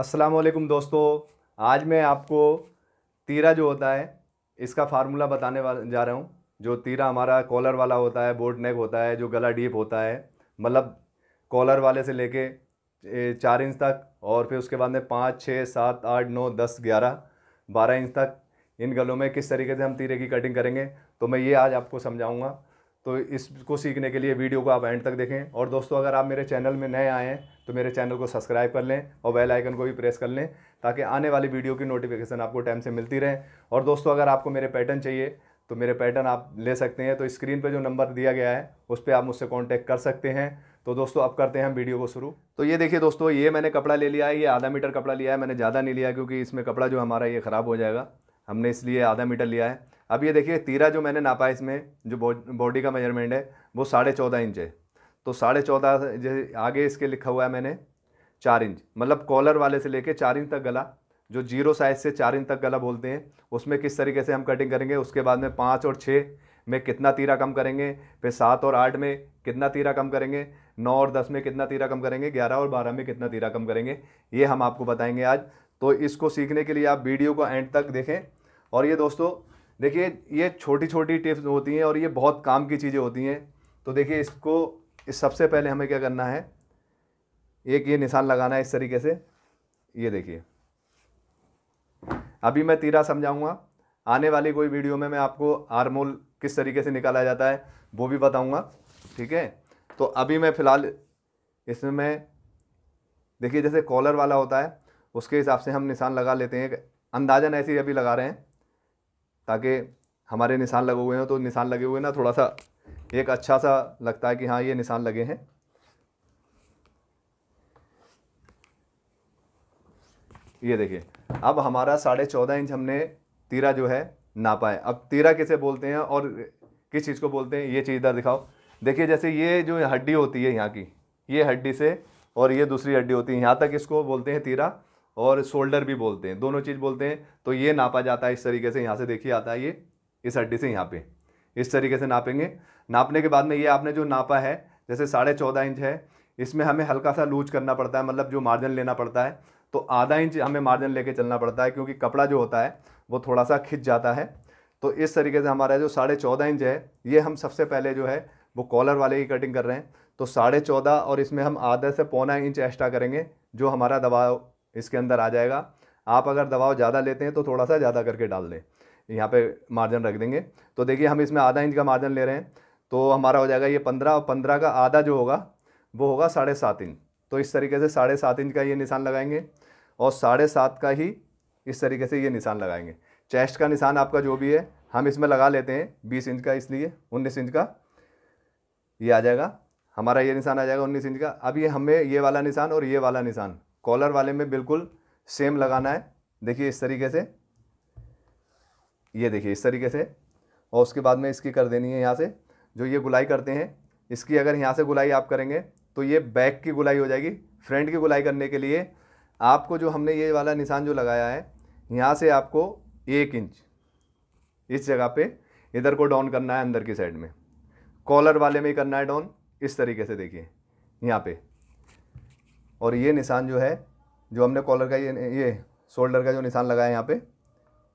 असलकुम दोस्तों आज मैं आपको तीरा जो होता है इसका फार्मूला बताने वा जा रहा हूँ जो तीरा हमारा कॉलर वाला होता है बोर्ड नेक होता है जो गला डीप होता है मतलब कॉलर वाले से लेके चार इंच तक और फिर उसके बाद में पाँच छः सात आठ नौ दस ग्यारह बारह इंच तक इन गलों में किस तरीके से हम तीरे की कटिंग करेंगे तो मैं ये आज आपको समझाऊँगा तो इसको सीखने के लिए वीडियो को आप एंड तक देखें और दोस्तों अगर आप मेरे चैनल में नए आए हैं तो मेरे चैनल को सब्सक्राइब कर लें और बेल आइकन को भी प्रेस कर लें ताकि आने वाली वीडियो की नोटिफिकेशन आपको टाइम से मिलती रहे और दोस्तों अगर आपको मेरे पैटर्न चाहिए तो मेरे पैटर्न आप ले सकते हैं तो स्क्रीन पर जो नंबर दिया गया है उस पर आप मुझसे कॉन्टैक्ट कर सकते हैं तो दोस्तों अब करते हैं हम वीडियो को शुरू तो ये देखिए दोस्तों ये मैंने कपड़ा ले लिया है ये आधा मीटर कपड़ा लिया है मैंने ज़्यादा नहीं लिया क्योंकि इसमें कपड़ा जो हमारा ये ख़राब हो जाएगा हमने इसलिए आधा मीटर लिया है अब ये देखिए तीरा जो मैंने नापा इसमें जो बॉडी का मेजरमेंट है वो साढ़े चौदह इंच है तो साढ़े चौदह जैसे आगे इसके लिखा हुआ है मैंने चार इंच मतलब कॉलर वाले से लेके चार इंच तक गला जो जीरो साइज़ से चार इंच तक गला बोलते हैं उसमें किस तरीके से हम कटिंग करेंगे उसके बाद में पाँच और छः में कितना तीरा कम करेंगे फिर सात और आठ में कितना तीरा कम करेंगे नौ और दस में कितना तीरा कम करेंगे ग्यारह और बारह में कितना तीरा कम करेंगे ये हम आपको बताएंगे आज तो इसको सीखने के लिए आप वीडियो को एंड तक देखें और ये दोस्तों देखिए ये छोटी छोटी टिप्स होती हैं और ये बहुत काम की चीज़ें होती हैं तो देखिए इसको इस सबसे पहले हमें क्या करना है एक ये निशान लगाना है इस तरीके से ये देखिए अभी मैं तीरा समझाऊंगा आने वाली कोई वीडियो में मैं आपको आरमोल किस तरीके से निकाला जाता है वो भी बताऊंगा ठीक है तो अभी मैं फ़िलहाल इसमें देखिए जैसे कॉलर वाला होता है उसके हिसाब से हम निशान लगा लेते हैं अंदाजन ऐसे ही अभी लगा रहे हैं ताकि हमारे निशान लगे हुए हैं तो निशान लगे हुए ना थोड़ा सा एक अच्छा सा लगता है कि हाँ ये निशान लगे हैं ये देखिए अब हमारा साढ़े चौदह इंच हमने तीरा जो है नापा है अब तीरा किसे बोलते हैं और किस चीज़ को बोलते हैं ये चीज़ इधर दिखाओ देखिए जैसे ये जो हड्डी होती है यहाँ की ये हड्डी से और ये दूसरी हड्डी होती है यहाँ तक इसको बोलते हैं तीरा और शोल्डर भी बोलते हैं दोनों चीज़ बोलते हैं तो ये नापा जाता है इस तरीके से यहाँ से देखिए आता है ये इस हड्डी से यहाँ पे इस तरीके से नापेंगे नापने के बाद में ये आपने जो नापा है जैसे साढ़े चौदह इंच है इसमें हमें हल्का सा लूज करना पड़ता है मतलब जो मार्जिन लेना पड़ता है तो आधा इंच हमें मार्जिन लेके चलना पड़ता है क्योंकि कपड़ा जो होता है वो थोड़ा सा खिंच जाता है तो इस तरीके से हमारा जो साढ़े चौदह इंच है ये हम सबसे पहले जो है वो कॉलर वाले की कटिंग कर रहे हैं तो साढ़े चौदह और इसमें हम आधा से पौना इंच एक्स्ट्रा करेंगे जो हमारा दबाव इसके अंदर आ जाएगा आप अगर दबाव ज़्यादा लेते हैं तो थोड़ा सा ज़्यादा करके डाल दें यहाँ पे मार्जिन रख देंगे तो देखिए हम इसमें आधा इंच का मार्जिन ले रहे हैं तो हमारा हो जाएगा ये पंद्रह और पंद्रह का आधा जो होगा वो होगा साढ़े सात इंच तो इस तरीके से साढ़े सात इंच का ये निशान लगाएंगे और साढ़े सात का ही इस तरीके से ये निशान लगाएंगे चेस्ट का निशान आपका जो भी है हम इसमें लगा लेते हैं बीस इंच का इसलिए उन्नीस इंच का ये आ जाएगा हमारा ये निशान आ जाएगा उन्नीस इंच का अब ये हमें ये वाला निशान और ये वाला निशान कॉलर वाले में बिल्कुल सेम लगाना है देखिए इस तरीके से ये देखिए इस तरीके से और उसके बाद में इसकी कर देनी है यहाँ से जो ये गुलाई करते हैं इसकी अगर यहाँ से गुलाई आप करेंगे तो ये बैक की गुलाई हो जाएगी फ्रंट की गुलाई करने के लिए आपको जो हमने ये वाला निशान जो लगाया है यहाँ से आपको एक इंच इस जगह पे इधर को डाउन करना है अंदर की साइड में कॉलर वाले में ही करना है डाउन इस तरीके से देखिए यहाँ पे और ये निशान जो है जो हमने कॉलर का ये ये शोल्डर का जो निशान लगाया यहाँ पे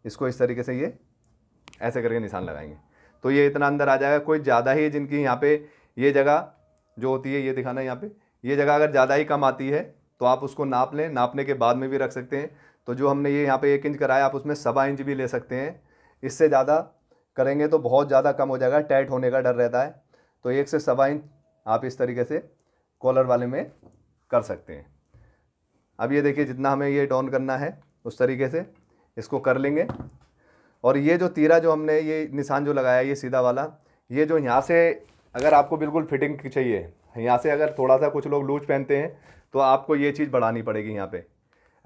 इसको इस तरीके से ये ऐसे करके निशान लगाएंगे तो ये इतना अंदर आ जाएगा कोई ज़्यादा ही जिनकी यहाँ पे ये जगह जो होती है ये दिखाना है यहाँ पे ये जगह अगर ज़्यादा ही कम आती है तो आप उसको नाप लें नापने के बाद में भी रख सकते हैं तो जो हमने ये यहाँ पे एक इंच कराया आप उसमें सवा इंच भी ले सकते हैं इससे ज़्यादा करेंगे तो बहुत ज़्यादा कम हो जाएगा टाइट होने का डर रहता है तो एक से सवा इंच आप इस तरीके से कॉलर वाले में कर सकते हैं अब ये देखिए जितना हमें ये डॉन करना है उस तरीके से इसको कर लेंगे और ये जो तीरा जो हमने ये निशान जो लगाया ये सीधा वाला ये जो यहाँ से अगर आपको बिल्कुल फिटिंग चाहिए यहाँ से अगर थोड़ा सा कुछ लोग लूज पहनते हैं तो आपको ये चीज़ बढ़ानी पड़ेगी यहाँ पे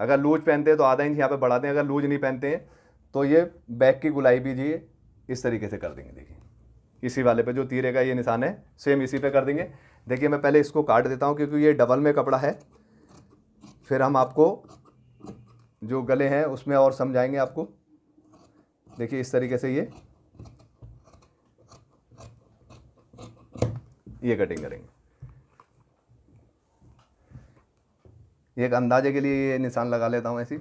अगर लूज पहनते हैं तो आधा इंच यहाँ पे बढ़ाते हैं अगर लूज नहीं पहनते हैं तो ये बैक की गुलाई भी जी इस तरीके से कर देंगे देखिए इसी वाले पे जो तीरे का ये निशान है सेम इसी पे कर देंगे देखिए मैं पहले इसको काट देता हूँ क्योंकि ये डबल में कपड़ा है फिर हम आपको जो गले हैं उसमें और समझाएंगे आपको देखिए इस तरीके से ये ये कटिंग करेंगे एक अंदाजे के लिए ये निशान लगा लेता हूँ ऐसी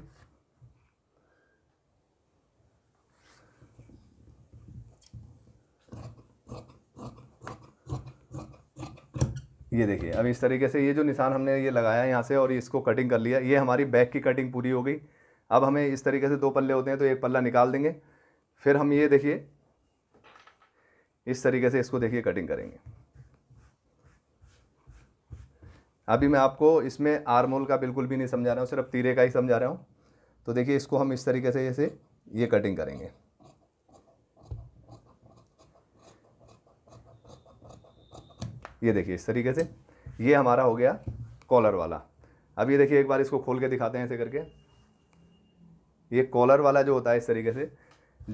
ये देखिए अब इस तरीके से ये जो निशान हमने ये लगाया यहाँ से और इसको कटिंग कर लिया ये हमारी बैक की कटिंग पूरी हो गई अब हमें इस तरीके से दो पल्ले होते हैं तो एक पल्ला निकाल देंगे फिर हम ये देखिए इस तरीके से इसको देखिए कटिंग करेंगे अभी मैं आपको इसमें आरमोल का बिल्कुल भी नहीं समझा रहा हूँ सिर्फ तीरे का ही समझा रहा हूँ तो देखिए इसको हम इस तरीके से ऐसे ये कटिंग करेंगे ये देखिए इस तरीके से ये हमारा हो गया कॉलर वाला अब ये देखिए एक बार इसको खोल के दिखाते हैं ऐसे करके ये कॉलर वाला जो होता है इस तरीके से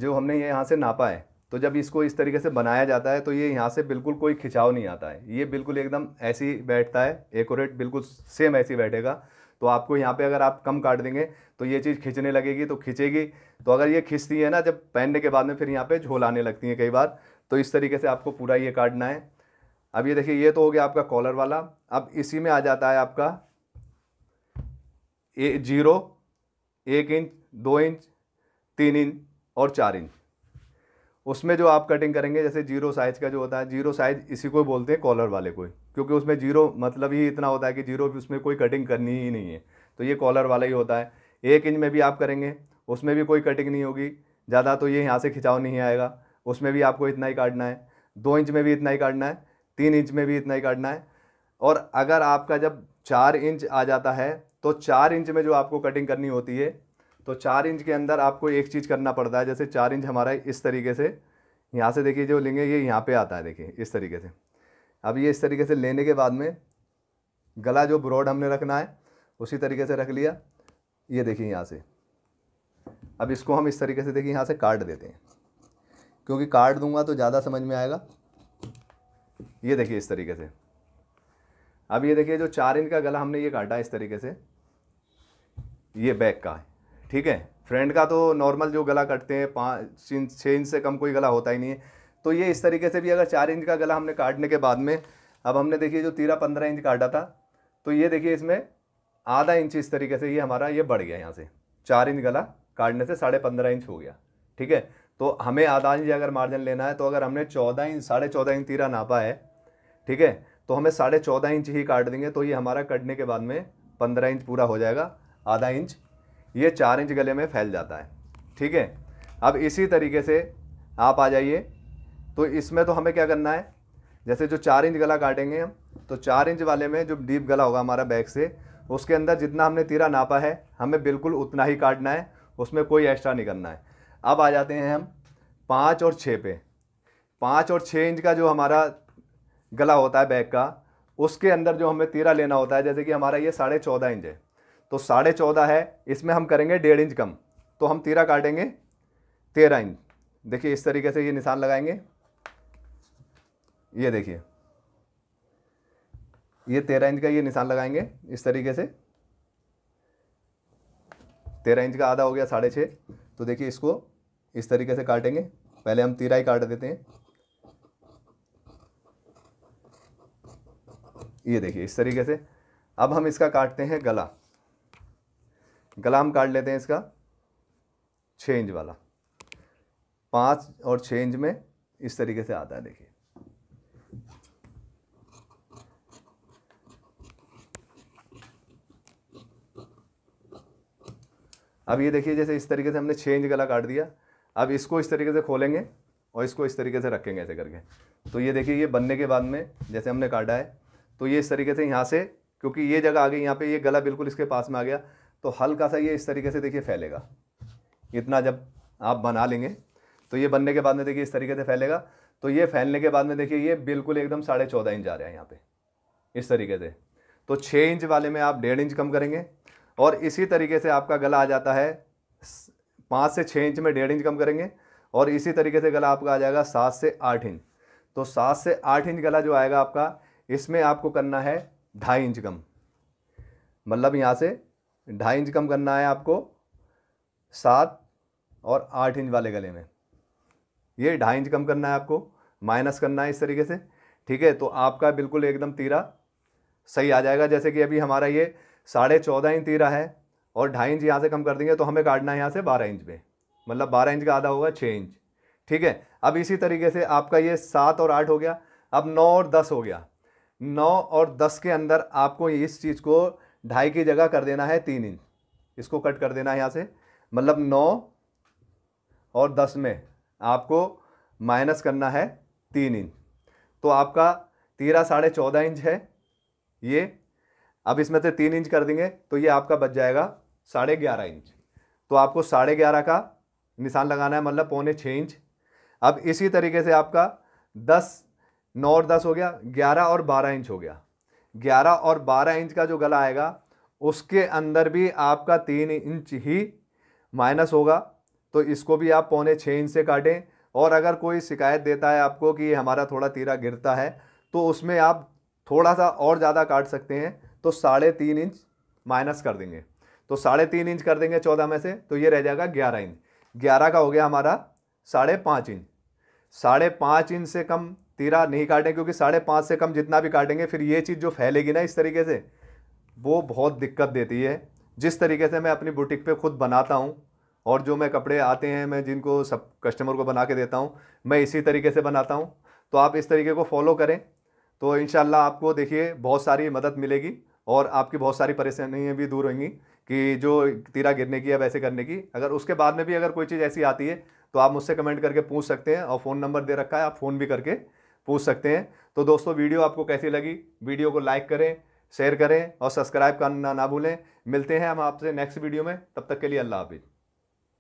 जो हमने ये यहाँ से नापा है तो जब इसको इस तरीके से बनाया जाता है तो ये यहाँ से बिल्कुल कोई खिंचाव नहीं आता है ये बिल्कुल एकदम ऐसी बैठता है एकोरेट बिल्कुल सेम ऐसी बैठेगा तो आपको यहाँ पे अगर आप कम काट देंगे तो ये चीज़ खींचने लगेगी तो खींचेगी तो अगर ये खींचती है ना जब पहनने के बाद में फिर यहाँ पर झोल आने लगती हैं कई बार तो इस तरीके से आपको पूरा ये काटना है अब ये देखिए ये तो हो गया आपका कॉलर वाला अब इसी में आ जाता है आपका ए जीरो एक इंच दो इंच तीन इंच और चार इंच उसमें जो आप कटिंग करेंगे जैसे जीरो साइज का जो होता है जीरो साइज इसी को बोलते हैं कॉलर वाले को क्योंकि उसमें जीरो मतलब ही इतना होता है कि जीरो भी उसमें कोई कटिंग करनी ही नहीं है तो ये कॉलर वाला ही होता है एक इंच में भी आप करेंगे उसमें भी कोई कटिंग नहीं होगी ज़्यादा तो ये यहाँ से खिंचाव नहीं आएगा उसमें भी आपको इतना ही काटना है दो इंच में भी इतना ही काटना है तीन इंच में भी इतना ही काटना है और अगर आपका जब चार इंच आ जाता है तो चार इंच में जो आपको कटिंग करनी होती है तो चार इंच के अंदर आपको एक चीज़ करना पड़ता है जैसे चार इंच हमारा इस तरीके से यहाँ से देखिए जो लेंगे ये यहाँ पे आता है देखिए इस तरीके से अब ये इस तरीके से लेने के बाद में गला जो ब्रॉड हमने रखना है उसी तरीके से रख लिया ये देखिए यहाँ से अब इसको हम इस तरीके से देखिए यहाँ से काट देते हैं क्योंकि काट दूंगा तो ज़्यादा समझ में आएगा ये देखिए इस तरीके से अब ये देखिए जो चार इंच का गला हमने ये काटा इस तरीके से ये बैक का है ठीक है फ्रंट का तो नॉर्मल जो गला कटते हैं पाँच इंच छः इंच से कम कोई गला होता ही नहीं है तो ये इस तरीके से भी अगर चार इंच का गला हमने काटने के बाद में अब हमने देखिए जो तेरह पंद्रह इंच काटा था तो ये देखिए इसमें आधा इंच इस तरीके से ये हमारा ये बढ़ गया यहाँ से चार इंच गला काटने से साढ़े पंद्रह इंच हो गया ठीक है तो हमें आधा इंच अगर मार्जिन लेना है तो अगर हमने चौदह इंच साढ़े चौदह इंच तीरा नापा है ठीक है तो हमें साढ़े चौदह इंच ही काट देंगे तो ये हमारा कटने के बाद में पंद्रह इंच पूरा हो जाएगा आधा इंच ये चार इंच गले में फैल जाता है ठीक है अब इसी तरीके से आप आ जाइए तो इसमें तो हमें क्या करना है जैसे जो चार इंच गला काटेंगे हम तो चार इंच वाले में जो डीप गला होगा हमारा बैक से उसके अंदर जितना हमने तीरा नापा है हमें बिल्कुल उतना ही काटना है उसमें कोई एक्स्ट्रा नहीं करना है अब आ जाते हैं हम पाँच और छः पे पाँच और छः इंच का जो हमारा गला होता है बैग का उसके अंदर जो हमें तीरा लेना होता है जैसे कि हमारा ये साढ़े चौदह इंच है तो साढ़े चौदह है इसमें हम करेंगे डेढ़ इंच कम तो हम तीरा काटेंगे तेरह इंच देखिए इस तरीके से ये निशान लगाएंगे ये देखिए ये तेरह इंच का ये निशान लगाएंगे इस तरीके से तेरह इंच का आधा हो गया साढ़े छः तो देखिए इसको इस तरीके से काटेंगे पहले हम तीरा ही काट देते हैं ये देखिए इस तरीके से अब हम इसका काटते हैं गला गला हम काट लेते हैं इसका छः इंच वाला पाँच और छः इंच में इस तरीके से आता है देखिए अब ये देखिए जैसे इस तरीके से हमने छ इंच गला काट दिया अब इसको इस तरीके से खोलेंगे और इसको इस तरीके से रखेंगे ऐसे करके तो ये देखिए ये बनने के बाद में जैसे हमने काटा है तो ये इस तरीके से यहाँ से क्योंकि ये जगह आ गई यहाँ पे ये गला बिल्कुल इसके पास में आ गया तो हल्का सा ये इस तरीके से देखिए फैलेगा इतना जब आप बना लेंगे तो ये बनने के बाद में देखिए इस तरीके से फैलेगा तो ये फैलने के बाद में देखिए ये बिल्कुल एकदम साढ़े चौदह इंच आ रहा है यहाँ पे इस तरीके से तो छः इंच वाले में आप डेढ़ इंच कम करेंगे और इसी तरीके से आपका गला आ जाता है पाँच से छः इंच में डेढ़ इंच कम करेंगे और इसी तरीके से गला आपका आ जाएगा सात से आठ इंच तो सात से आठ इंच गला जो आएगा आपका इसमें आपको करना है ढाई इंच कम मतलब यहाँ से ढाई इंच कम करना है आपको सात और आठ इंच वाले गले में ये ढाई इंच कम करना है आपको माइनस करना है इस तरीके से ठीक है तो आपका बिल्कुल एकदम तीरा सही आ जाएगा जैसे कि अभी हमारा ये साढ़े चौदह इंच तीरा है और ढाई इंच यहाँ से कम कर देंगे तो हमें काटना है यहाँ से बारह इंच पे मतलब बारह इंच का आधा होगा छः इंच ठीक है अब इसी तरीके से आपका ये सात और आठ हो गया अब नौ और दस हो गया नौ और दस के अंदर आपको इस चीज़ को ढाई की जगह कर देना है तीन इंच इसको कट कर देना है यहाँ से मतलब नौ और दस में आपको माइनस करना है तीन इंच तो आपका तेरह साढ़े चौदह इंच है ये अब इसमें से तीन इंच कर देंगे तो ये आपका बच जाएगा साढ़े ग्यारह इंच तो आपको साढ़े ग्यारह का निशान लगाना है मतलब पौने छः इंच अब इसी तरीके से आपका दस नौ और दस हो गया ग्यारह और बारह इंच हो गया ग्यारह और बारह इंच का जो गला आएगा उसके अंदर भी आपका तीन इंच ही माइनस होगा तो इसको भी आप पौने छः इंच से काटें और अगर कोई शिकायत देता है आपको कि हमारा थोड़ा तीरा गिरता है तो उसमें आप थोड़ा सा और ज़्यादा काट सकते हैं तो साढ़े तीन इंच माइनस कर देंगे तो साढ़े तीन इंच कर देंगे चौदह में से तो ये रह जाएगा ग्यारह इंच ग्यारह का हो गया हमारा साढ़े पाँच इंच साढ़े पाँच इंच से कम तीरा नहीं काटें क्योंकि साढ़े पाँच से कम जितना भी काटेंगे फिर ये चीज़ जो फैलेगी ना इस तरीके से वो बहुत दिक्कत देती है जिस तरीके से मैं अपनी बुटीक पे खुद बनाता हूँ और जो मैं कपड़े आते हैं मैं जिनको सब कस्टमर को बना के देता हूँ मैं इसी तरीके से बनाता हूँ तो आप इस तरीके को फॉलो करें तो इन आपको देखिए बहुत सारी मदद मिलेगी और आपकी बहुत सारी परेशानियाँ भी दूर होंगी कि जो तीरा गिरने की या वैसे करने की अगर उसके बाद में भी अगर कोई चीज़ ऐसी आती है तो आप मुझसे कमेंट करके पूछ सकते हैं और फ़ोन नंबर दे रखा है आप फ़ोन भी करके पूछ सकते हैं तो दोस्तों वीडियो आपको कैसी लगी वीडियो को लाइक करें शेयर करें और सब्सक्राइब करना ना भूलें मिलते हैं हम आपसे नेक्स्ट वीडियो में तब तक के लिए अल्लाह हाफिज़